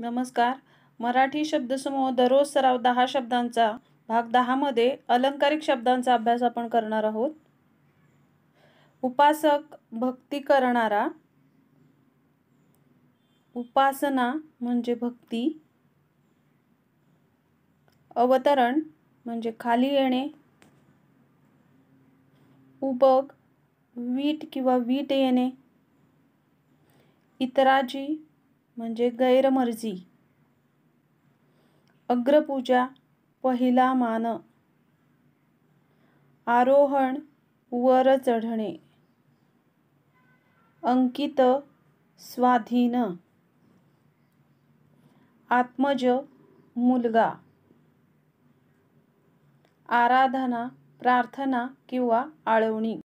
नमस्कार मराठी शब्दसमूह दररोज सराव दहा शब्दांचा भाग दहामध्ये अलंकारिक शब्दांचा अभ्यास आपण करणार आहोत उपासक भक्ती करणारा उपासना म्हणजे भक्ती अवतरण म्हणजे खाली येणे उबग वीट किंवा वीट येणे इतराजी म्हणजे गैरमर्जी अग्रपूजा पहिला मान आरोहण वर चढणे अंकित स्वाधीन आत्मज मुलगा आराधना प्रार्थना किंवा आळवणी